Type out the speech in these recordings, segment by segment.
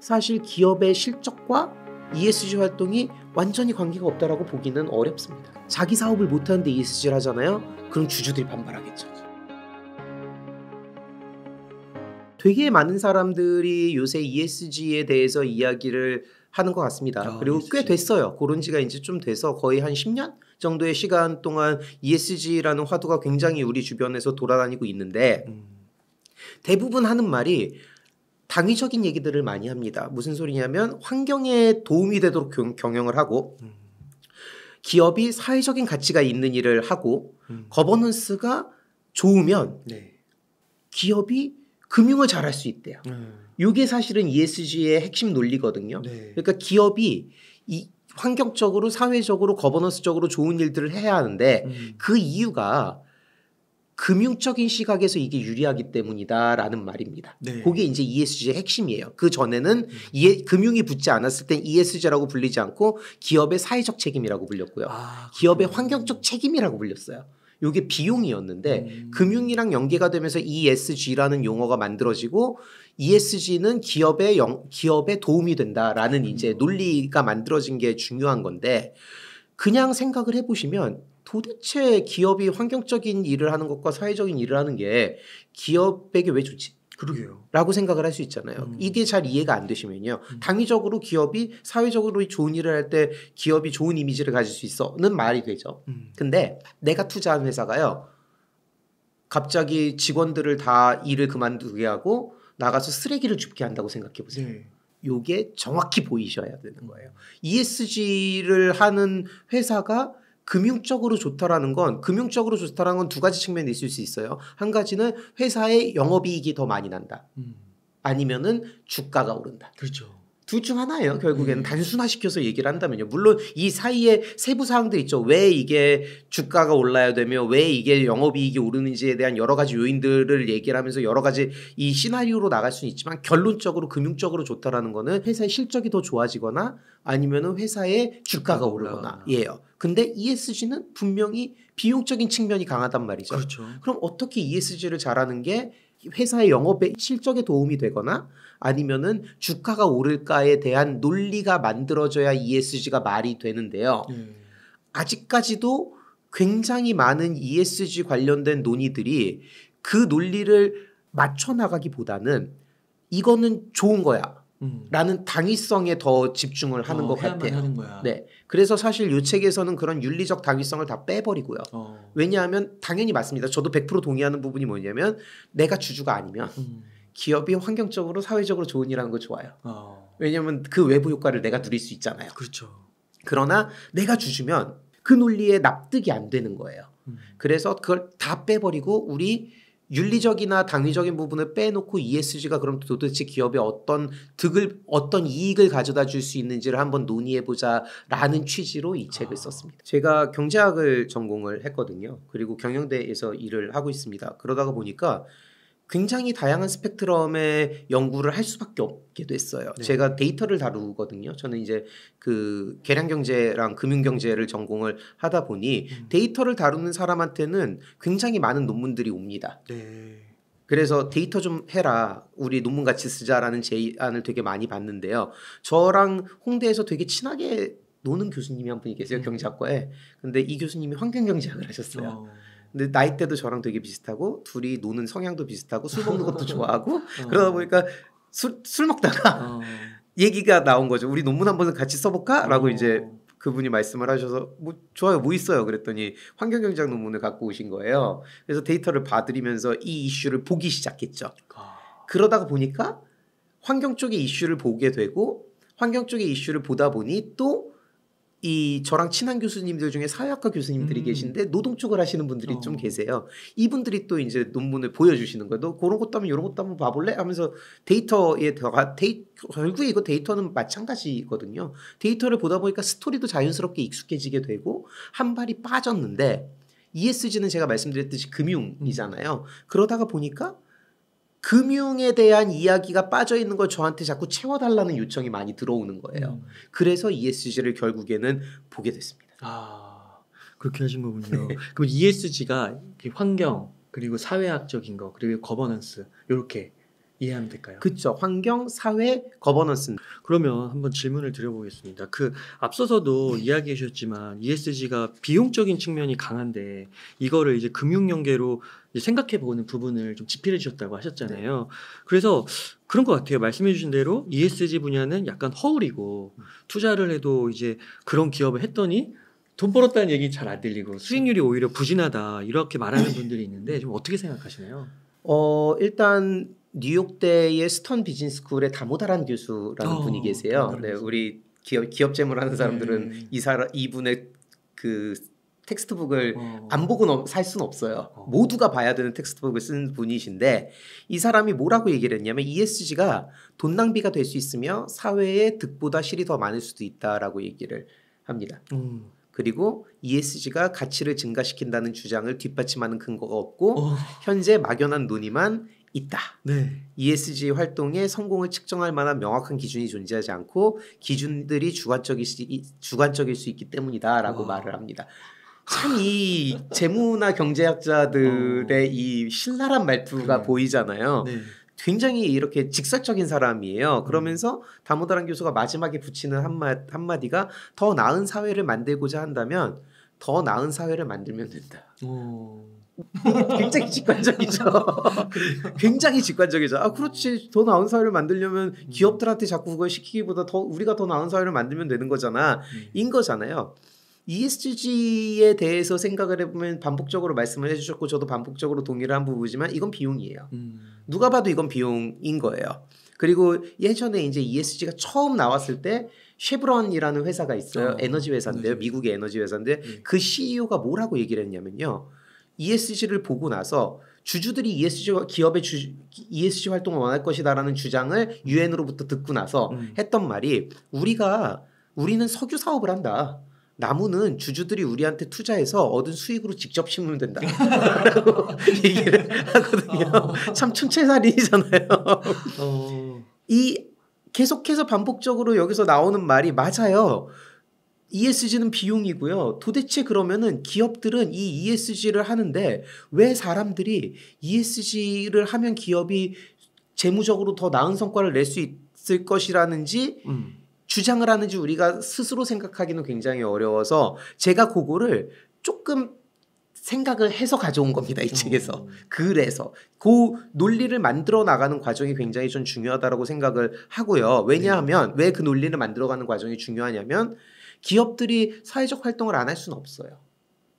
사실 기업의 실적과 ESG 활동이 완전히 관계가 없다라고 보기는 어렵습니다. 자기 사업을 못하는데 ESG를 하잖아요. 그럼 주주들이 반발하겠죠. 되게 많은 사람들이 요새 ESG에 대해서 이야기를 하는 것 같습니다. 아, 그리고 ESG. 꽤 e 됐어요. 고른 지가 이제 좀 돼서 거의 한 10년 정도의 시간 동안 ESG라는 화두가 굉장히 우리 주변에서 돌아다니고 있는데 음. 대부분 하는 말이 당위적인 얘기들을 많이 합니다. 무슨 소리냐면 환경에 도움이 되도록 경영을 하고 음. 기업이 사회적인 가치가 있는 일을 하고 음. 거버넌스가 좋으면 네. 기업이 금융을 잘할 수 있대요. 음. 네. 이게 사실은 ESG의 핵심 논리거든요. 네. 그러니까 기업이 이 환경적으로 사회적으로 거버넌스적으로 좋은 일들을 해야 하는데 음. 그 이유가 금융적인 시각에서 이게 유리하기 때문이다라는 말입니다. 네. 그게 이제 ESG의 핵심이에요. 그 전에는 음. 금융이 붙지 않았을 땐 ESG라고 불리지 않고 기업의 사회적 책임이라고 불렸고요. 아, 기업의 환경적 책임이라고 불렸어요. 요게 비용이었는데 음. 금융이랑 연계가 되면서 ESG라는 용어가 만들어지고 ESG는 기업의 영, 기업에 도움이 된다라는 음. 이제 논리가 만들어진 게 중요한 건데 그냥 생각을 해보시면 도대체 기업이 환경적인 일을 하는 것과 사회적인 일을 하는 게 기업에게 왜 좋지? 그러게요. 라고 생각을 할 수 있잖아요. 음. 이게 잘 이해가 안 되시면요. 음. 당위적으로 기업이 사회적으로 좋은 일을 할 때 기업이 좋은 이미지를 가질 수 있어는 말이 되죠. 음. 근데 내가 투자한 회사가요. 갑자기 직원들을 다 일을 그만두게 하고 나가서 쓰레기를 줍게 한다고 생각해 보세요. 네. 요게 정확히 보이셔야 되는 거예요. ESG를 하는 회사가 금융적으로 좋다라는 건 금융적으로 좋다라는 건 두 가지 측면이 있을 수 있어요. 한 가지는 회사의 영업이익이 더 많이 난다. 음. 아니면은 주가가 오른다. 그렇죠. 둘중 하나예요. 결국에는 음. 단순화시켜서 얘기를 한다면요. 물론 이 사이에 세부 사항들 있죠. 왜 이게 주가가 올라야 되며 왜 이게 영업이익이 오르는지에 대한 여러 가지 요인들을 얘기를 하면서 여러 가지 이 시나리오로 나갈 수는 있지만 결론적으로 금융적으로 좋다라는 거는 회사의 실적이 더 좋아지거나 아니면은 회사의 주가가 오르거나 예요. 근데 ESG는 분명히 비용적인 측면이 강하단 말이죠. 그렇죠. 그럼 어떻게 ESG를 잘하는 게 회사의 영업의 실적에 도움이 되거나 아니면은 주가가 오를까에 대한 논리가 만들어져야 ESG가 말이 되는데요. 음. 아직까지도 굉장히 많은 ESG 관련된 논의들이 그 논리를 맞춰 나가기보다는 이거는 좋은 거야. 음. 라는 당위성에 더 집중을 하는 어, 것 같아요. 하는 네. 그래서 사실 이 책에서는 그런 윤리적 당위성을 다 빼버리고요. 어. 왜냐하면 당연히 맞습니다. 저도 100% 동의하는 부분이 뭐냐면 내가 주주가 아니면 음. 기업이 환경적으로 사회적으로 좋은 일하는 거 좋아요. 어. 왜냐하면 그 외부 효과를 내가 누릴 수 있잖아요. 그렇죠. 그러나 내가 주주면 그 논리에 납득이 안 되는 거예요. 음. 그래서 그걸 다 빼버리고 우리 윤리적이나 당위적인 부분을 빼놓고 ESG가 그럼 도대체 기업에 어떤 득을 어떤 이익을 가져다 줄 수 있는지를 한번 논의해 보자라는 취지로 이 책을 아. 썼습니다. 제가 경제학을 전공을 했거든요. 그리고 경영대에서 일을 하고 있습니다. 그러다가 보니까 굉장히 다양한 스펙트럼의 연구를 할 수밖에 없게 됐어요. 네. 제가 데이터를 다루거든요. 저는 이제 그 계량 경제랑 금융 경제를 전공을 하다 보니 음. 데이터를 다루는 사람한테는 굉장히 많은 논문들이 옵니다. 네. 그래서 데이터 좀 해라. 우리 논문 같이 쓰자라는 제안을 되게 많이 받는데요. 저랑 홍대에서 되게 친하게 노는 교수님이 한 분이 계세요. 음. 경제학과에. 근데 이 교수님이 환경경제학을 하셨어요. 어. 근데 나이대도 저랑 되게 비슷하고 둘이 노는 성향도 비슷하고 술 먹는 것도 좋아하고 어. 그러다 보니까 술, 술 먹다가 어. 얘기가 나온 거죠. 우리 논문 한번 같이 써볼까? 라고 어. 이제 그분이 말씀을 하셔서 뭐 좋아요 뭐 있어요 그랬더니 환경경제학 논문을 갖고 오신 거예요. 그래서 데이터를 봐드리면서 이 이슈를 보기 시작했죠. 아. 그러다가 보니까 환경 쪽의 이슈를 보게 되고 환경 쪽의 이슈를 보다 보니 또이 저랑 친한 교수님들 중에 사회학과 교수님들이 음. 계신데 노동 쪽을 하시는 분들이 어. 좀 계세요. 이분들이 또 이제 논문을 보여주시는 거예요. 너 그런 것도 하면 이런 것도 한번 봐볼래? 하면서 데이터에 들어가 데이 결국에 이거 데이터는 마찬가지거든요. 데이터를 보다 보니까 스토리도 자연스럽게 익숙해지게 되고 한 발이 빠졌는데 ESG는 제가 말씀드렸듯이 금융이잖아요. 음. 그러다가 보니까 금융에 대한 이야기가 빠져 있는 걸 저한테 자꾸 채워달라는 요청이 많이 들어오는 거예요. 음. 그래서 ESG를 결국에는 보게 됐습니다. 아 그렇게 하신 거군요. 네. 그럼 ESG가 그 환경 그리고 사회학적인 거 그리고 거버넌스 이렇게 이해하면 될까요? 그렇죠. 환경, 사회, 거버넌스. 그러면 한번 질문을 드려보겠습니다. 그 앞서서도 네. 이야기해 셨지만 ESG가 비용적인 측면이 강한데 이거를 이제 금융 연계로 생각해보는 부분을 좀 지필해 주셨다고 하셨잖아요. 네. 그래서 그런 것 같아요. 말씀해 주신 대로 ESG 분야는 약간 허울이고 음. 투자를 해도 이제 그런 기업을 했더니 돈 벌었다는 얘기 잘 안 들리고 그렇죠. 수익률이 오히려 부진하다 이렇게 말하는 분들이 있는데 좀 어떻게 생각하시나요? 어 일단 뉴욕대의 스턴 비즈니스쿨의 다모다란 교수라는 어, 분이 계세요. 네, 우리 기업 기업 재무 하는 사람들은 네. 이사 이분의 그 텍스트북을 어. 안 보고 넘, 살 수는 없어요. 어. 모두가 봐야 되는 텍스트북을 쓴 분이신데 이 사람이 뭐라고 얘기를 했냐면 ESG가 돈 낭비가 될 수 있으며 사회에 득보다 실이 더 많을 수도 있다라고 얘기를 합니다. 음. 그리고 ESG가 가치를 증가시킨다는 주장을 뒷받침하는 근거가 없고 어. 현재 막연한 논의만 있다. 네. ESG 활동의 성공을 측정할 만한 명확한 기준이 존재하지 않고 기준들이 주관적일 수, 주관적일 수 있기 때문이다라고 와. 어. 말을 합니다. 참이 재무나 경제학자들의 어. 이 신랄한 말투가 그래. 보이잖아요. 네. 굉장히 이렇게 직설적인 사람이에요. 음. 그러면서 다모다란 교수가 마지막에 붙이는 한마, 한마디가 더 나은 사회를 만들고자 한다면 더 나은 사회를 만들면 된다. 오. 어. 네, 굉장히 직관적이죠. 굉장히 직관적이죠. 아, 그렇지. 더 나은 사회를 만들려면 음. 기업들한테 자꾸 그걸 시키기보다 더, 우리가 더 나은 사회를 만들면 되는 거잖아. 음. 인 거잖아요. ESG에 대해서 생각을 해보면 반복적으로 말씀을 해주셨고 저도 반복적으로 동의를 한 부분이지만 이건 비용이에요. 음. 누가 봐도 이건 비용인 거예요. 그리고 예전에 이제 ESG가 처음 나왔을 때 쉐브론이라는 회사가 있어요. 어, 에너지 회사인데요. 네. 미국의 에너지 회사인데 네. 그 CEO가 뭐라고 얘기를 했냐면요. ESG를 보고 나서 주주들이 ESG 기업의 주, ESG 활동을 원할 것이다라는 주장을 유엔으로부터 듣고 나서 음. 했던 말이 우리가 우리는 석유 사업을 한다. 나무는 주주들이 우리한테 투자해서 얻은 수익으로 직접 심으면 된다. 라고 얘기를 하거든요. 어. 참 춘채살인이잖아요. 어. 이 계속해서 반복적으로 여기서 나오는 말이 맞아요. ESG는 비용이고요. 도대체 그러면은 기업들은 이 ESG를 하는데 왜 사람들이 ESG를 하면 기업이 재무적으로 더 나은 성과를 낼 수 있을 것이라는지 음. 주장을 하는지 우리가 스스로 생각하기는 굉장히 어려워서 제가 그거를 조금 생각을 해서 가져온 겁니다 이 책에서 음. 그래서 그 논리를 만들어 나가는 과정이 굉장히 좀 중요하다라고 생각을 하고요 왜냐하면 네. 왜그 논리를 만들어가는 과정이 중요하냐면 기업들이 사회적 활동을 안 할 수는 없어요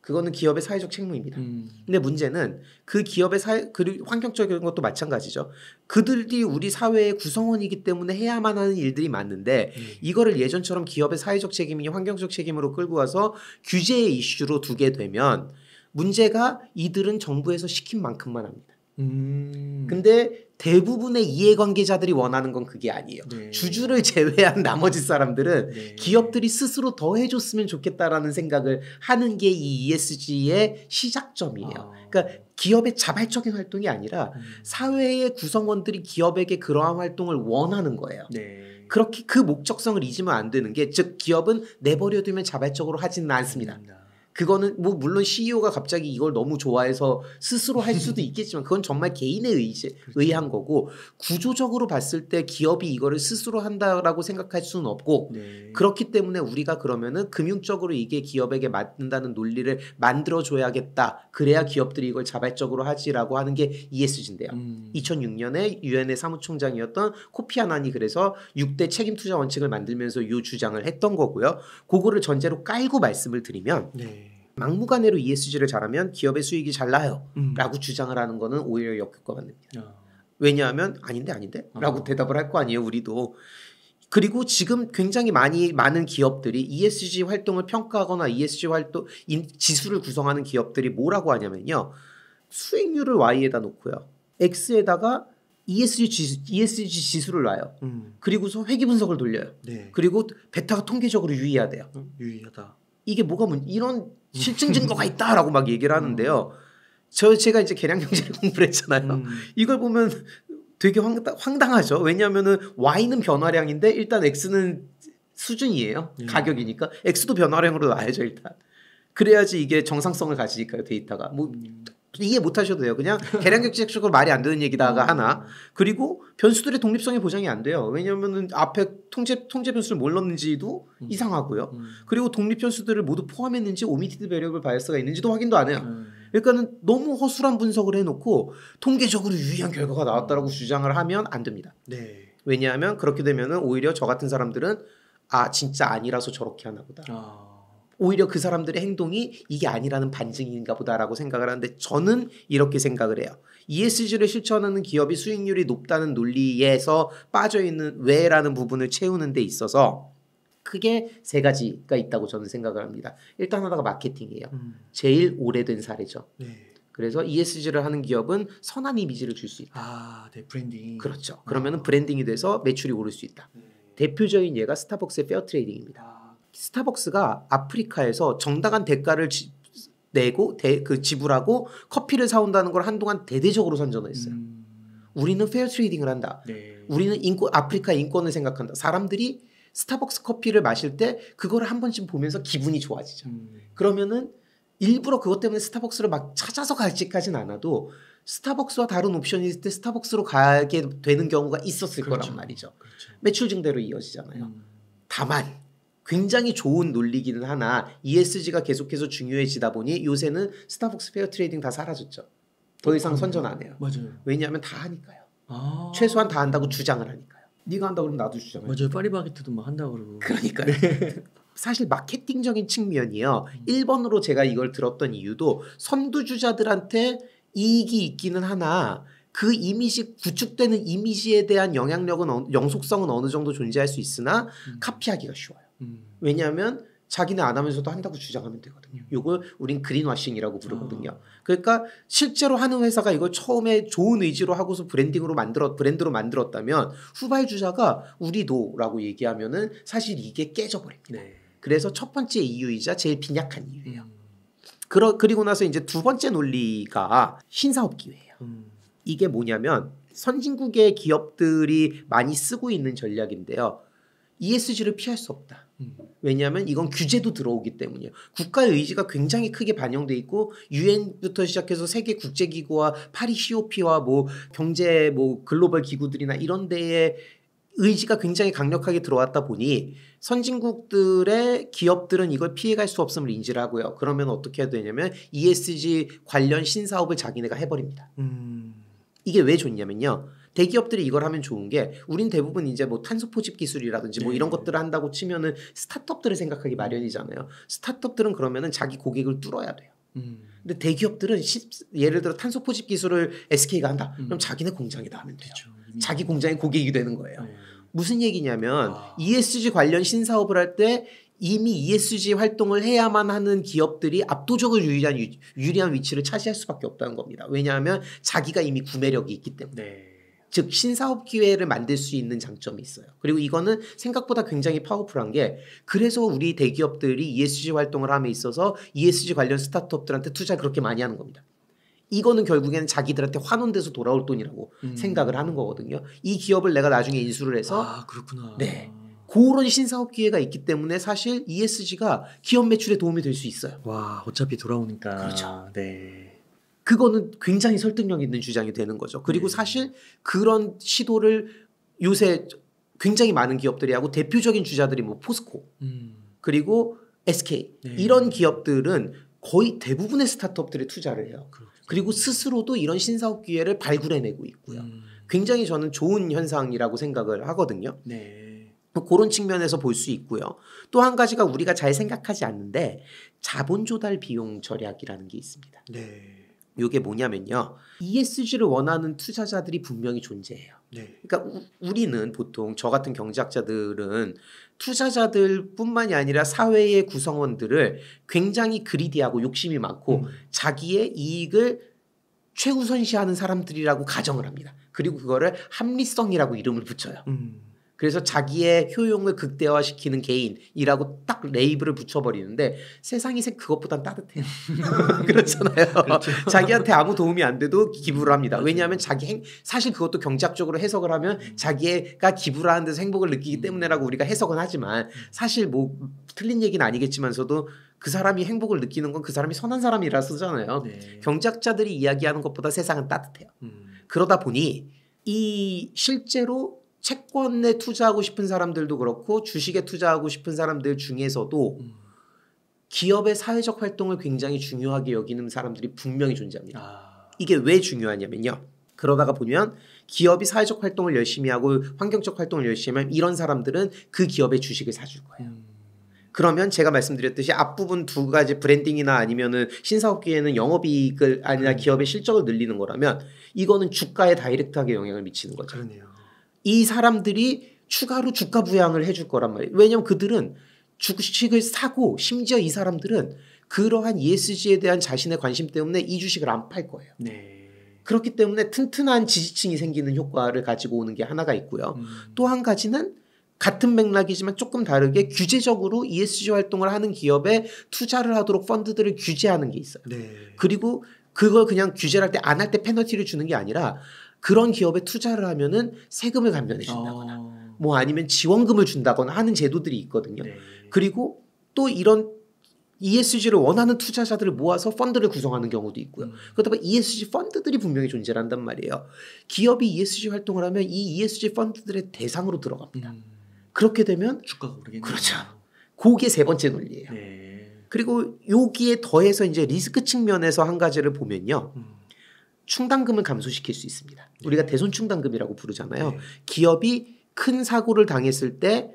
그거는 기업의 사회적 책무입니다. 음. 근데 문제는 그 기업의 사회 그리고 환경적인 것도 마찬가지죠. 그들이 우리 사회의 구성원이기 때문에 해야만 하는 일들이 맞는데 음. 이거를 예전처럼 기업의 사회적 책임이 환경적 책임으로 끌고 와서 규제의 이슈로 두게 되면 문제가 이들은 정부에서 시킨 만큼만 합니다. 음. 근데 대부분의 이해관계자들이 원하는 건 그게 아니에요. 네. 주주를 제외한 나머지 사람들은 네. 기업들이 스스로 더 해줬으면 좋겠다라는 생각을 하는 게 이 ESG의 시작점이에요. 아. 그러니까 기업의 자발적인 활동이 아니라 음. 사회의 구성원들이 기업에게 그러한 활동을 원하는 거예요. 네. 그렇게 그 목적성을 잊으면 안 되는 게 즉 기업은 내버려두면 자발적으로 하지는 않습니다. 음, 아. 그거는 뭐 물론 CEO가 갑자기 이걸 너무 좋아해서 스스로 할 수도 있겠지만 그건 정말 개인의 의지, 그렇죠. 의한 거고 구조적으로 봤을 때 기업이 이거를 스스로 한다라고 생각할 수는 없고 네. 그렇기 때문에 우리가 그러면은 금융적으로 이게 기업에게 맞는다는 논리를 만들어 줘야겠다. 그래야 기업들이 이걸 자발적으로 하지라고 하는 게 ESG인데요. 음. 2006년에 유엔의 사무총장이었던 코피 아난이 그래서 6대 책임 투자 원칙을 만들면서 요 주장을 했던 거고요. 그거를 전제로 깔고 말씀을 드리면 네. 막무가내로 ESG를 잘하면 기업의 수익이 잘 나요. 음. 라고 주장을 하는 거는 오히려 역효과가 됩니다 어. 왜냐하면 아닌데 아닌데 어. 라고 대답을 할 거 아니에요. 우리도. 그리고 지금 굉장히 많이 많은 기업들이 ESG 활동을 평가하거나 ESG 활동 인, 지수를 구성하는 기업들이 뭐라고 하냐면요. 수익률을 Y에다 놓고요. X에다가 ESG 지수, ESG 지수를 놔요. 음. 그리고서 회계 분석을 돌려요. 네. 그리고 베타가 통계적으로 유의해야 돼요. 음, 유의하다. 이게 뭐가 문, 이런 실증 증거가 있다라고 막 얘기를 하는데요. 저 제가 이제 계량 경제를 공부를 했잖아요. 음. 이걸 보면 되게 황당, 하죠 왜냐하면은 y는 변화량인데 일단 x는 수준이에요. 예. 가격이니까 x도 변화량으로 나야죠 일단. 그래야지 이게 정상성을 가지니까요 데이터가. 뭐 음. 이해 못 하셔도 돼요. 그냥 계량격제학적으로 말이 안 되는 얘기다가 음. 하나. 그리고 변수들의 독립성이 보장이 안 돼요. 왜냐면은 앞에 통제 통제 변수를 뭘넣는지도 음. 이상하고요. 음. 그리고 독립 변수들을 모두 포함했는지 오미티드 배리어블 바이어스가 있는지도 확인도 안 해요. 음. 그러니까는 너무 허술한 분석을 해 놓고 통계적으로 유의한 결과가 나왔다라고 주장을 하면 안 됩니다. 네. 왜냐하면 그렇게 되면은 오히려 저 같은 사람들은 아 진짜 아니라서 저렇게 하나 보다. 아. 오히려 그 사람들의 행동이 이게 아니라는 반증인가 보다라고 생각을 하는데 저는 이렇게 생각을 해요. ESG를 실천하는 기업이 수익률이 높다는 논리에서 빠져있는 왜라는 부분을 채우는 데 있어서 크게 세 가지가 있다고 저는 생각을 합니다. 일단 하나가 마케팅이에요. 음. 제일 오래된 사례죠. 네. 그래서 ESG를 하는 기업은 선한 이미지를 줄 수 있다. 아, 네, 브랜딩. 그렇죠. 아. 그러면은 브랜딩이 돼서 매출이 오를 수 있다. 음. 대표적인 예가 스타벅스의 페어트레이딩입니다. 아. 스타벅스가 아프리카에서 정당한 대가를 지, 내고 대, 그 지불하고 커피를 사온다는 걸 한동안 대대적으로 선전했어요. 음. 우리는 페어 트레이딩을 한다. 네. 우리는 인권 아프리카 인권을 생각한다. 사람들이 스타벅스 커피를 마실 때 그걸 한 번씩 보면서 기분이 좋아지죠. 음. 그러면은 일부러 그것 때문에 스타벅스를 막 찾아서 갈직하진 않아도 스타벅스와 다른 옵션이 있을 때 스타벅스로 가게 되는 경우가 있었을 그렇죠. 거란 말이죠. 그렇죠. 매출 증대로 이어지잖아요. 음. 다만 굉장히 좋은 논리기는 하나 ESG가 계속해서 중요해지다 보니 요새는 스타벅스 페어 트레이딩 다 사라졌죠. 더 이상 음. 선전 안 해요. 맞아요. 왜냐하면 다 하니까요. 아~ 최소한 다 한다고 주장을 하니까요. 네가 한다 그러면 나도 주장을. 맞아요. 파리바게트도 막 한다 고 그러고. 그러니까요. 네. 사실 마케팅적인 측면이요. 음. 1번으로 제가 이걸 들었던 이유도 선두주자들한테 이익이 있기는 하나 그 이미지 구축되는 이미지에 대한 영향력은 어, 영속성은 어느 정도 존재할 수 있으나 음. 카피하기가 쉬워요. 음. 왜냐하면 자기는 안 하면서도 한다고 주장하면 되거든요. 음. 요걸 우린 그린워싱이라고 아. 부르거든요. 그러니까 실제로 하는 회사가 이걸 처음에 좋은 의지로 하고서 브랜딩으로 만들어 브랜드로 만들었다면 후발주자가 우리도라고 얘기하면은 사실 이게 깨져버립니다. 네. 그래서 첫 번째 이유이자 제일 빈약한 이유예요. 음. 그러, 그리고 나서 이제 두 번째 논리가 신사업 기회예요. 음. 이게 뭐냐면 선진국의 기업들이 많이 쓰고 있는 전략인데요. ESG를 피할 수 없다. 음. 왜냐하면 이건 규제도 들어오기 때문이에요. 국가의 의지가 굉장히 크게 반영돼 있고 유엔부터 시작해서 세계 국제 기구와 파리 COP와 뭐 경제 뭐 글로벌 기구들이나 이런 데에 의지가 굉장히 강력하게 들어왔다 보니 선진국들의 기업들은 이걸 피해갈 수 없음을 인지를 하고요. 그러면 어떻게 해야 되냐면 ESG 관련 신사업을 자기네가 해버립니다. 음... 이게 왜 좋냐면요. 대기업들이 이걸 하면 좋은 게 우린 대부분 이제 뭐 탄소 포집 기술이라든지 뭐 네. 이런 것들을 한다고 치면은 스타트업들을 생각하기 마련이잖아요. 스타트업들은 그러면은 자기 고객을 뚫어야 돼요. 음. 근데 대기업들은 시, 예를 들어 탄소 포집 기술을 SK가 한다. 음. 그럼 자기네 공장이다 하면 되죠. 그렇죠. 자기 공장의 고객이 되는 거예요. 네. 무슨 얘기냐면 아. ESG 관련 신사업을 할 때 이미 ESG 활동을 해야만 하는 기업들이 압도적으로 유리한, 유, 리한 위치를 차지할 수밖에 없다는 겁니다. 왜냐하면 자기가 이미 구매력이 있기 때문에. 네. 즉 신사업 기회를 만들 수 있는 장점이 있어요. 그리고 이거는 생각보다 굉장히 파워풀한 게 그래서 우리 대기업들이 ESG 활동을 함에 있어서 ESG 관련 스타트업들한테 투자 그렇게 많이 하는 겁니다. 이거는 결국에는 자기들한테 환원돼서 돌아올 돈이라고 음. 생각을 하는 거거든요. 이 기업을 내가 나중에 인수를 해서 아 그렇구나. 네. 그런 신사업 기회가 있기 때문에 사실 ESG가 기업 매출에 도움이 될 수 있어요. 와, 어차피 돌아오니까. 그렇죠. 네. 그거는 굉장히 설득력 있는 주장이 되는 거죠. 그리고 네. 사실 그런 시도를 요새 굉장히 많은 기업들이 하고 대표적인 주자들이 뭐 포스코 음. 그리고 SK 네. 이런 기업들은 거의 대부분의 스타트업들이 투자를 해요. 그렇죠. 그리고 스스로도 이런 신사업 기회를 발굴해내고 있고요. 음. 굉장히 저는 좋은 현상이라고 생각을 하거든요. 네. 뭐 그런 측면에서 볼 수 있고요. 또 한 가지가 우리가 잘 생각하지 않는데 자본 조달 비용 절약이라는 게 있습니다. 네. 이게 뭐냐면요. ESG를 원하는 투자자들이 분명히 존재해요. 네. 그러니까 우, 리는 보통 저 같은 경제학자들은 투자자들뿐만이 아니라 사회의 구성원들을 굉장히 그리디하고 욕심이 많고 음. 자기의 이익을 최우선시하는 사람들이라고 가정을 합니다. 그리고 그거를 합리성이라고 이름을 붙여요. 음. 그래서 자기의 효용을 극대화시키는 개인이라고 딱 레이블을 붙여버리는데 세상이 그것보단 따뜻해요. 그렇잖아요. 그렇죠. 자기한테 아무 도움이 안 돼도 기부를 합니다. 왜냐하면 자기 행, 사실 그것도 경제학적으로 해석을 하면 자기가 기부를 하는 데서 행복을 느끼기 때문에라고 우리가 해석은 하지만 사실 뭐 틀린 얘기는 아니겠지만서도 그 사람이 행복을 느끼는 건 그 사람이 선한 사람이라서잖아요. 네. 경제학자들이 이야기하는 것보다 세상은 따뜻해요. 음. 그러다 보니 이 실제로 채권에 투자하고 싶은 사람들도 그렇고 주식에 투자하고 싶은 사람들 중에서도 음. 기업의 사회적 활동을 굉장히 중요하게 여기는 사람들이 분명히 존재합니다. 아. 이게 왜 중요하냐면요. 그러다가 보면 기업이 사회적 활동을 열심히 하고 환경적 활동을 열심히 하면 이런 사람들은 그 기업의 주식을 사줄 거예요. 음. 그러면 제가 말씀드렸듯이 앞부분 두 가지 브랜딩이나 아니면은 신사업기에는 영업이익을 아니라 음. 기업의 실적을 늘리는 거라면 이거는 주가에 다이렉트하게 영향을 미치는 거죠. 그러네요. 이 사람들이 추가로 주가 부양을 해줄 거란 말이에요. 왜냐하면 그들은 주식을 사고 심지어 이 사람들은 그러한 ESG에 대한 자신의 관심 때문에 이 주식을 안 팔 거예요. 네. 그렇기 때문에 튼튼한 지지층이 생기는 효과를 가지고 오는 게 하나가 있고요. 음. 또한 가지는 같은 맥락이지만 조금 다르게 규제적으로 ESG 활동을 하는 기업에 투자를 하도록 펀드들을 규제하는 게 있어요. 네. 그리고 그걸 그냥 규제를 할 때 안 할 때 페널티를 주는 게 아니라 그런 기업에 투자를 하면은 세금을 감면해 준다거나 어... 뭐 아니면 지원금을 준다거나 하는 제도들이 있거든요. 네. 그리고 또 이런 ESG를 원하는 투자자들을 모아서 펀드를 구성하는 경우도 있고요. 음. 그렇다 보니 ESG 펀드들이 분명히 존재한단 말이에요. 기업이 ESG 활동을 하면 이 ESG 펀드들의 대상으로 들어갑니다. 음. 그렇게 되면 주가가 오르겠네요. 그렇죠. 그게 세 번째 논리예요. 네. 그리고 여기에 더해서 이제 리스크 측면에서 한 가지를 보면요. 음. 충당금을 감소시킬 수 있습니다. 예. 우리가 대손 충당금이라고 부르잖아요. 예. 기업이 큰 사고를 당했을 때의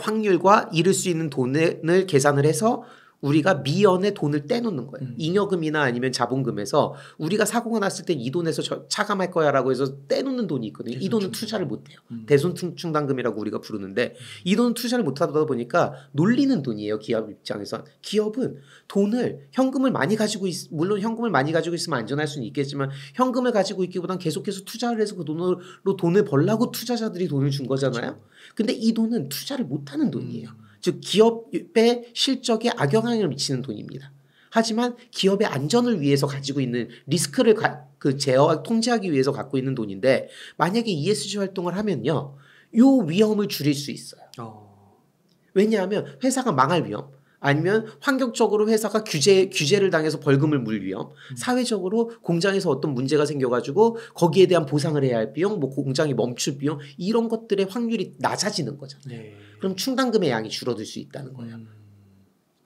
확률과 잃을 수 있는 돈을 계산을 해서 우리가 미연에 돈을 떼놓는 거예요. 음. 잉여금이나 아니면 자본금에서 우리가 사고가 났을 땐이 돈에서 저, 차감할 거야라고 해서 떼놓는 돈이 있거든요. 이 돈은 투자를 못 해요. 음. 대손충당금이라고 우리가 부르는데 이 돈은 투자를 못 하다 보니까 놀리는 돈이에요. 기업 입장에선 기업은 돈을 현금을 많이 가지고 있, 물론 현금을 많이 가지고 있으면 안전할 수는 있겠지만 현금을 가지고 있기보단 계속해서 투자를 해서 그 돈으로 돈을 벌라고 투자자들이 돈을 준 거잖아요. 그렇죠. 근데 이 돈은 투자를 못 하는 돈이에요. 음. 즉 기업의 실적에 악영향을 미치는 돈입니다. 하지만 기업의 안전을 위해서 가지고 있는 리스크를 가, 그 제어 통제하기 위해서 갖고 있는 돈인데 만약에 ESG 활동을 하면요. 요 위험을 줄일 수 있어요. 어. 왜냐하면 회사가 망할 위험, 아니면 환경적으로 회사가 규제 규제를 당해서 벌금을 물 위험, 음. 사회적으로 공장에서 어떤 문제가 생겨가지고 거기에 대한 보상을 해야 할 비용, 뭐 공장이 멈출 비용 이런 것들의 확률이 낮아지는 거잖아요. 네. 그럼 충당금의 양이 줄어들 수 있다는 거예요. 음.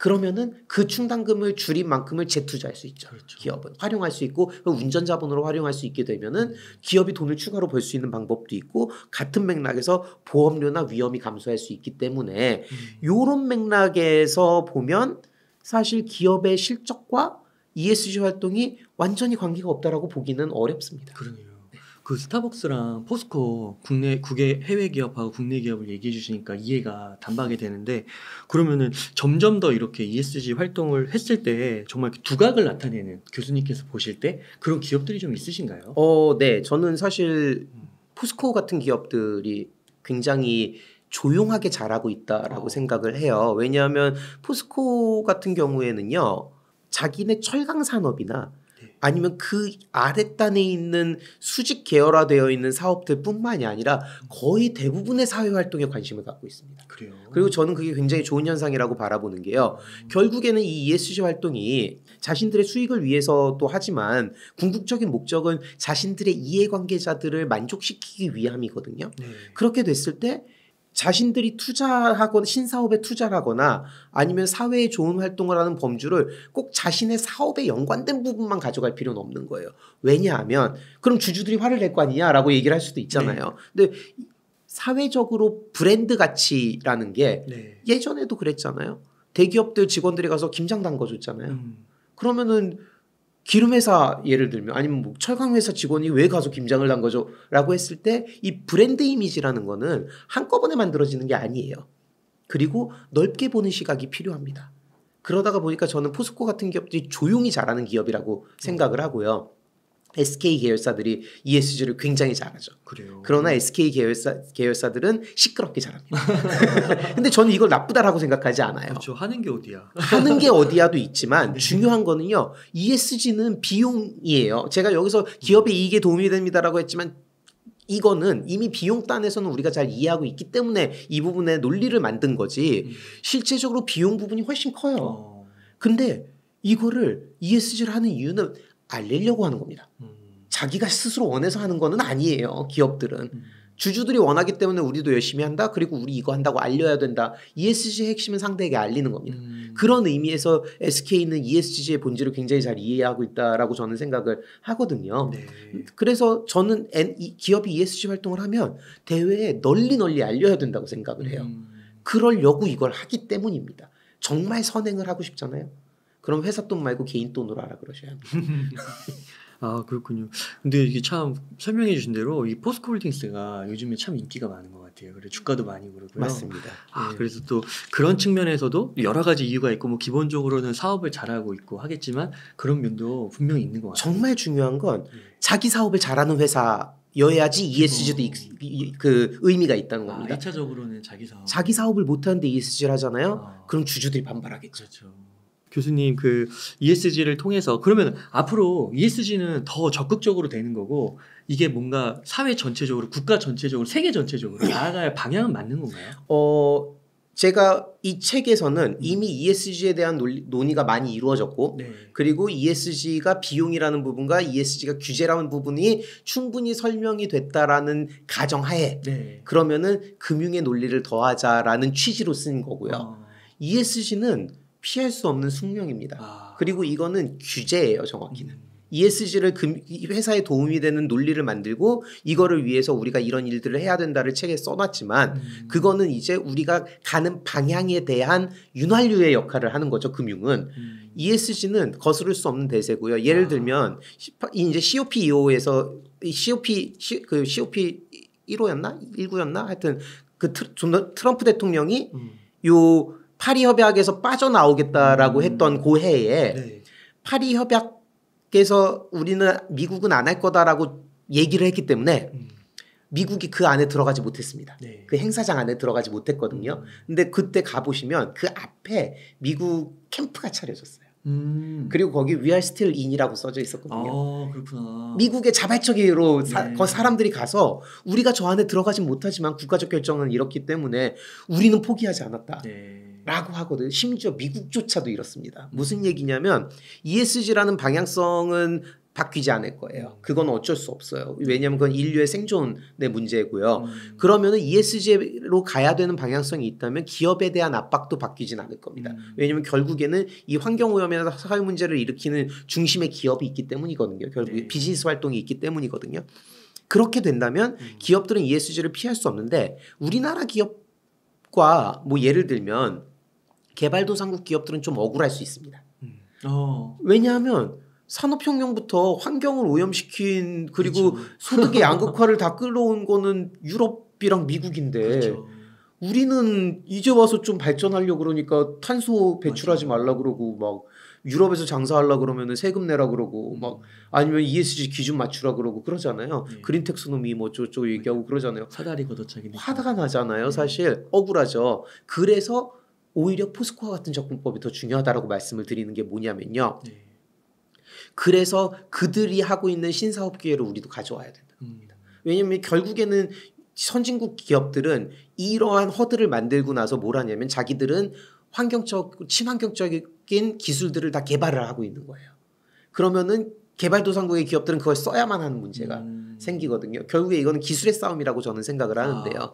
그러면은 그 충당금을 줄인 만큼을 재투자할 수 있죠. 그렇죠. 기업은 활용할 수 있고 운전 자본으로 활용할 수 있게 되면은 기업이 돈을 추가로 벌 수 있는 방법도 있고 같은 맥락에서 보험료나 위험이 감소할 수 있기 때문에 음. 요런 음. 맥락에서 보면 사실 기업의 실적과 ESG 활동이 완전히 관계가 없다라고 보기는 어렵습니다. 그러네요. 그 스타벅스랑 포스코 국내 국외 해외 기업하고 국내 기업을 얘기해 주시니까 이해가 단박에 되는데 그러면은 점점 더 이렇게 ESG 활동을 했을 때 정말 두각을 나타내는 교수님께서 보실 때 그런 기업들이 좀 있으신가요? 어, 네. 저는 사실 포스코 같은 기업들이 굉장히 조용하게 잘하고 있다라고 어. 생각을 해요. 왜냐하면 포스코 같은 경우에는요. 자기네 철강 산업이나 아니면 그 아랫단에 있는 수직 계열화되어 있는 사업들뿐만이 아니라 거의 대부분의 사회 활동에 관심을 갖고 있습니다. 그래요. 그리고 저는 그게 굉장히 좋은 현상이라고 바라보는 게요. 음. 결국에는 이 ESG 활동이 자신들의 수익을 위해서도 하지만 궁극적인 목적은 자신들의 이해관계자들을 만족시키기 위함이거든요. 네. 그렇게 됐을 때 자신들이 투자하거나 신사업에 투자하거나 아니면 사회에 좋은 활동을 하는 범주를 꼭 자신의 사업에 연관된 부분만 가져갈 필요는 없는 거예요. 왜냐하면 그럼 주주들이 화를 낼 거 아니냐라고 얘기를 할 수도 있잖아요. 네. 근데 사회적으로 브랜드 가치라는 게 네. 예전에도 그랬잖아요. 대기업들 직원들이 가서 김장 담궈 줬잖아요. 음. 그러면은 기름회사 예를 들면 아니면 뭐 철강회사 직원이 왜 가서 김장을 한 거죠? 라고 했을 때 이 브랜드 이미지라는 거는 한꺼번에 만들어지는 게 아니에요. 그리고 넓게 보는 시각이 필요합니다. 그러다가 보니까 저는 포스코 같은 기업들이 조용히 잘하는 기업이라고 생각을 하고요. SK 계열사들이 ESG를 굉장히 잘하죠. 그래요. 그러나 SK 계열사 계열사들은 시끄럽게 잘합니다. 근데 저는 이걸 나쁘다라고 생각하지 않아요. 그렇죠. 하는 게 어디야? 하는 게 어디야도 있지만 네. 중요한 거는요. ESG는 비용이에요. 제가 여기서 기업의 이익에 도움이 됩니다라고 했지만 이거는 이미 비용단에서는 우리가 잘 이해하고 있기 때문에 이 부분의 논리를 만든 거지 음. 실제적으로 비용 부분이 훨씬 커요. 어. 근데 이거를 ESG를 하는 이유는 알리려고 하는 겁니다. 음. 자기가 스스로 원해서 하는 거는 아니에요. 기업들은. 음. 주주들이 원하기 때문에 우리도 열심히 한다. 그리고 우리 이거 한다고 알려야 된다. ESG 핵심은 상대에게 알리는 겁니다. 음. 그런 의미에서 SK는 ESG의 본질을 굉장히 잘 이해하고 있다라고 저는 생각을 하거든요. 네. 그래서 저는 기업이 ESG 활동을 하면 대회에 널리 널리 알려야 된다고 생각을 해요. 음. 그럴려고 이걸 하기 때문입니다. 정말 선행을 하고 싶잖아요. 그럼 회사 돈 말고 개인 돈으로 하라 그러셔야 합니다. 아 그렇군요. 근데 이게 참 설명해 주신 대로 이 포스코 홀딩스가 요즘에 참 인기가 많은 것 같아요. 그래 주가도 많이 오르고요. 맞습니다. 아 네. 그래서 또 그런 측면에서도 여러 가지 이유가 있고 뭐 기본적으로는 사업을 잘하고 있고 하겠지만 그런 면도 분명히 있는 것 같아요. 정말 중요한 건 예. 자기 사업을 잘하는 회사. 여야지 음. ESG도 어. 그 의미가 있다는 아, 겁니다. 아, 1차적으로는 자기 사업. 자기 사업을 못하는데 ESG를 하잖아요. 아. 그럼 주주들이 반발하겠죠. 그렇죠. 교수님 그 ESG를 통해서 그러면 앞으로 ESG는 더 적극적으로 되는 거고 이게 뭔가 사회 전체적으로 국가 전체적으로 세계 전체적으로 나아갈 방향은 맞는 건가요? 어 제가 이 책에서는 이미 ESG에 대한 논리, 논의가 많이 이루어졌고 네. 그리고 ESG가 비용이라는 부분과 ESG가 규제라는 부분이 충분히 설명이 됐다라는 가정하에 네. 그러면은 금융의 논리를 더하자라는 취지로 쓴 거고요. 어. ESG는 피할 수 없는 숙명입니다. 아. 그리고 이거는 규제예요, 정확히는. 음. ESG를 금, 회사에 도움이 되는 논리를 만들고 이거를 위해서 우리가 이런 일들을 해야 된다를 책에 써놨지만 음. 그거는 이제 우리가 가는 방향에 대한 윤활유의 역할을 하는 거죠 금융은 음. ESG는 거스를 수 없는 대세고요 예를 아. 들면 이제 COP 2호에서 e COP 시, 그 COP 1호였나 1구였나 하여튼 그 트럼프 대통령이 음. 요 파리 협약에서 빠져나오겠다라고 음. 했던 고해에 그 네. 파리 협약에서 우리는 미국은 안 할 거다라고 얘기를 했기 때문에 음. 미국이 그 안에 들어가지 못했습니다. 네. 그 행사장 안에 들어가지 못했거든요. 음. 근데 그때 가보시면 그 앞에 미국 캠프가 차려졌어요. 음. 그리고 거기 We Are Still In이라고 써져 있었거든요. 아, 미국의 자발적으로 사, 네. 사람들이 가서 우리가 저 안에 들어가진 못하지만 국가적 결정은 이렇기 때문에 우리는 포기하지 않았다. 네. 라고 하거든요. 심지어 미국조차도 이렇습니다. 무슨 얘기냐면 ESG라는 방향성은 바뀌지 않을 거예요. 음. 그건 어쩔 수 없어요. 왜냐하면 그건 인류의 생존의 문제고요. 음. 그러면 ESG로 가야 되는 방향성이 있다면 기업에 대한 압박도 바뀌진 않을 겁니다. 음. 왜냐하면 결국에는 이 환경 오염이나 사회 문제를 일으키는 중심의 기업이 있기 때문이거든요. 결국에 네. 비즈니스 활동이 있기 때문이거든요. 그렇게 된다면 음. 기업들은 ESG를 피할 수 없는데 우리나라 기업 과뭐 예를 들면 개발도상국 기업들은 좀 억울할 수 있습니다. 음. 어. 왜냐하면 산업혁명부터 환경을 오염시킨 그리고 그렇죠. 소득의 양극화를 다 끌어온 거는 유럽이랑 미국인데 그렇죠. 우리는 이제 와서 좀 발전하려 그러니까 탄소 배출하지 말라 그러고 막 유럽에서 장사하려 그러면 세금 내라 그러고 음. 막 아니면 ESG 기준 맞추라 그러고 그러잖아요. 네. 예. 그린 텍스노미 뭐 저쪽 얘기하고 그러잖아요. 사다리 걷어차기 화가 나잖아요. 예. 사실 억울하죠. 그래서 오히려 포스코와 같은 접근법이 더 중요하다라고 말씀을 드리는 게 뭐냐면요. 네. 그래서 그들이 하고 있는 신사업 기회를 우리도 가져와야 된다는 겁니다. 음. 왜냐하면 결국에는 선진국 기업들은 이러한 허들을 만들고 나서 뭘 하냐면 자기들은 환경적 친환경적인 기술들을 다 개발을 하고 있는 거예요. 그러면은 개발도상국의 기업들은 그걸 써야만 하는 문제가 음. 생기거든요. 결국에 이거는 기술의 싸움이라고 저는 생각을 하는데요. 아,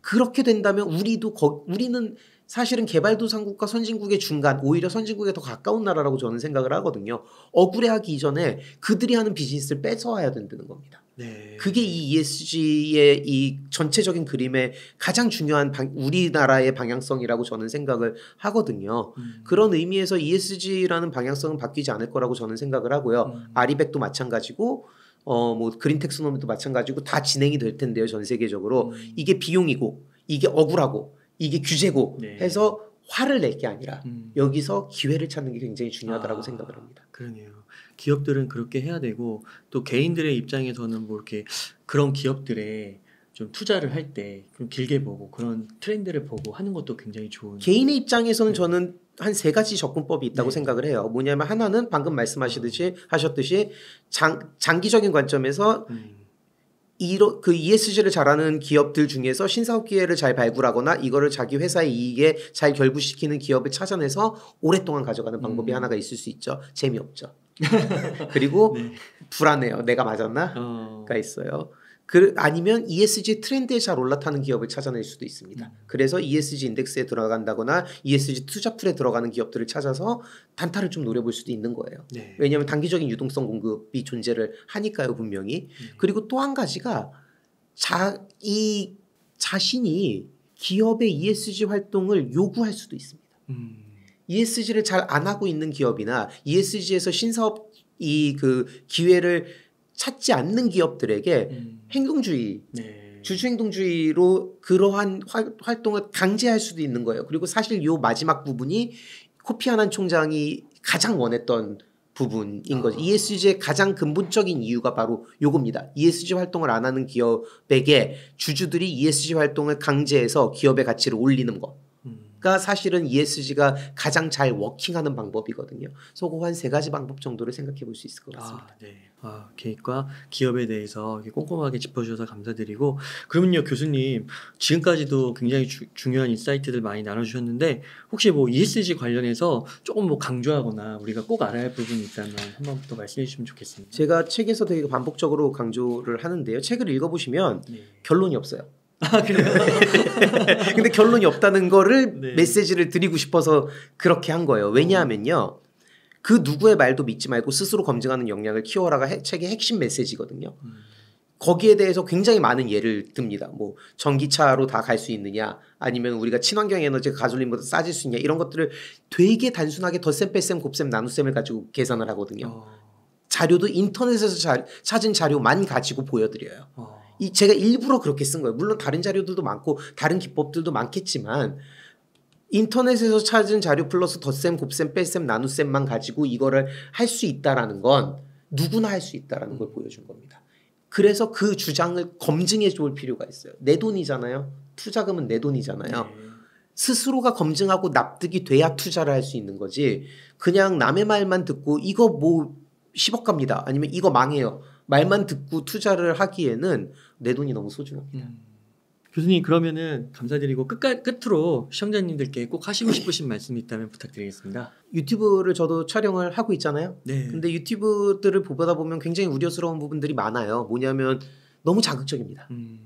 그렇게 된다면 우리도 거, 우리는 사실은 개발도상국과 선진국의 중간, 오히려 선진국에 더 가까운 나라라고 저는 생각을 하거든요. 억울해하기 이전에 그들이 하는 비즈니스를 뺏어와야 된다는 겁니다. 네. 그게 이 ESG의 이 전체적인 그림의 가장 중요한 방, 우리나라의 방향성이라고 저는 생각을 하거든요. 음. 그런 의미에서 ESG라는 방향성은 바뀌지 않을 거라고 저는 생각을 하고요. 음. 아리백도 마찬가지고 어 뭐 그린 텍스노미도 마찬가지고 다 진행이 될 텐데요. 전 세계적으로 음. 이게 비용이고 이게 억울하고 이게 규제고 네. 해서 화를 낼 게 아니라 음. 여기서 기회를 찾는 게 굉장히 중요하다고 아, 생각을 합니다. 그러네요. 기업들은 그렇게 해야 되고 또 개인들의 입장에서는 뭐 이렇게 그런 기업들의 좀 투자를 할때좀 길게 보고 그런 트렌드를 보고 하는 것도 굉장히 좋은 개인의 입장에서는 네. 저는 한 세 가지 접근법이 있다고 네. 생각을 해요. 뭐냐면 하나는 방금 말씀하시듯이 하셨듯이 장, 장기적인 관점에서 음. 이로, 그 ESG를 잘하는 기업들 중에서 신사업 기회를 잘 발굴하거나 이거를 자기 회사의 이익에 잘 결부시키는 기업을 찾아내서 오랫동안 가져가는 방법이 음. 하나가 있을 수 있죠. 재미없죠. 그리고 네. 불안해요. 내가 맞았나?가 어... 있어요. 그 아니면 ESG 트렌드에 잘 올라타는 기업을 찾아낼 수도 있습니다. 음. 그래서 ESG 인덱스에 들어간다거나 ESG 투자 풀에 들어가는 기업들을 찾아서 단타를 좀 노려볼 수도 있는 거예요. 네. 왜냐하면 단기적인 유동성 공급이 존재를 하니까요, 분명히. 네. 그리고 또 한 가지가 자, 이 자신이 기업의 ESG 활동을 요구할 수도 있습니다. 음. ESG를 잘 안 하고 있는 기업이나 ESG에서 신사업 이 그 기회를 찾지 않는 기업들에게 음. 행동주의 네. 주주행동주의로 그러한 활, 활동을 강제할 수도 있는 거예요. 그리고 사실 요 마지막 부분이 코피아난 총장이 가장 원했던 부분인 아. 거죠. E ESG의 가장 근본적인 이유가 바로 요겁니다. ESG 활동을 안 하는 기업에게 주주들이 ESG 활동을 강제해서 기업의 가치를 올리는 것. 가 그러니까 사실은 ESG가 가장 잘 워킹하는 방법이거든요. 소고 한세 가지 방법 정도를 생각해 볼 수 있을 것 같습니다. 아, 네. 아, 계획과 기업에 대해서 꼼꼼하게 짚어주셔서 감사드리고 그러면요 교수님 지금까지도 굉장히 주, 중요한 인사이트들 많이 나눠주셨는데 혹시 뭐 ESG 관련해서 조금 뭐 강조하거나 우리가 꼭 알아야 할 부분이 있다면 한번더 말씀해 주시면 좋겠습니다. 제가 책에서 되게 반복적으로 강조를 하는데요. 책을 읽어보시면 네. 결론이 없어요. 아, 그래요? 근데 결론이 없다는 거를 네. 메시지를 드리고 싶어서 그렇게 한 거예요. 왜냐하면요. 그 누구의 말도 믿지 말고 스스로 검증하는 역량을 키워라가 책의 핵심 메시지거든요. 거기에 대해서 굉장히 많은 예를 듭니다. 뭐 전기차로 다 갈 수 있느냐, 아니면 우리가 친환경 에너지가 가솔린보다 싸질 수 있냐 이런 것들을 되게 단순하게 덧셈, 뺄셈, 곱셈, 나눗셈을 가지고 계산을 하거든요. 어. 자료도 인터넷에서 자, 찾은 자료만 가지고 보여드려요. 어. 이 제가 일부러 그렇게 쓴 거예요. 물론 다른 자료들도 많고 다른 기법들도 많겠지만 인터넷에서 찾은 자료 플러스 덧셈, 곱셈, 뺄셈, 나눗셈만 가지고 이거를 할 수 있다라는 건 누구나 할 수 있다라는 걸 보여준 겁니다. 그래서 그 주장을 검증해 줄 필요가 있어요. 내 돈이잖아요. 투자금은 내 돈이잖아요. 네. 스스로가 검증하고 납득이 돼야 투자를 할 수 있는 거지. 그냥 남의 말만 듣고 이거 뭐 10억 갑니다. 아니면 이거 망해요. 말만 듣고 투자를 하기에는 내 돈이 너무 소중합니다. 음. 교수님 그러면은 감사드리고 끝까, 끝으로 시청자님들께 꼭 하시고 싶으신 말씀이 있다면 부탁드리겠습니다. 유튜브를 저도 촬영을 하고 있잖아요. 네. 근데 유튜브들을 보다 보면 굉장히 우려스러운 부분들이 많아요. 뭐냐면 너무 자극적입니다. 음.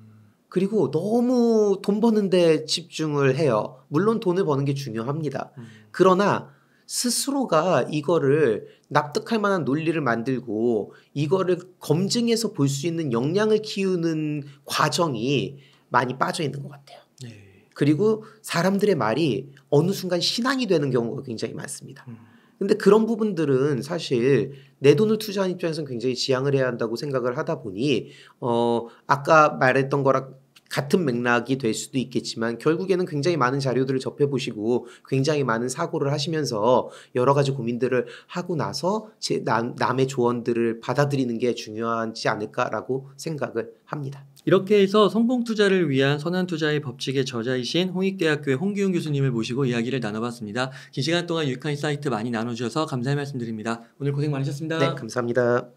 그리고 너무 돈 버는데 집중을 해요. 물론 돈을 버는 게 중요합니다. 음. 그러나 스스로가 이거를 납득할 만한 논리를 만들고 이거를 검증해서 볼 수 있는 역량을 키우는 과정이 많이 빠져 있는 것 같아요. 네. 그리고 사람들의 말이 어느 순간 신앙이 되는 경우가 굉장히 많습니다. 음. 근데 그런 부분들은 사실 내 돈을 투자한 입장에서는 굉장히 지양을 해야 한다고 생각을 하다 보니 어 아까 말했던 거랑 같은 맥락이 될 수도 있겠지만 결국에는 굉장히 많은 자료들을 접해 보시고 굉장히 많은 사고를 하시면서 여러 가지 고민들을 하고 나서 제 남, 남의 조언들을 받아들이는 게 중요하지 않을까라고 생각을 합니다. 이렇게 해서 성공 투자를 위한 선한 투자의 법칙의 저자이신 홍익대학교의 홍기훈 교수님을 모시고 이야기를 나눠봤습니다. 긴 시간 동안 유익한 사이트 많이 나눠주셔서 감사의 말씀드립니다. 오늘 고생 많으셨습니다. 네, 감사합니다.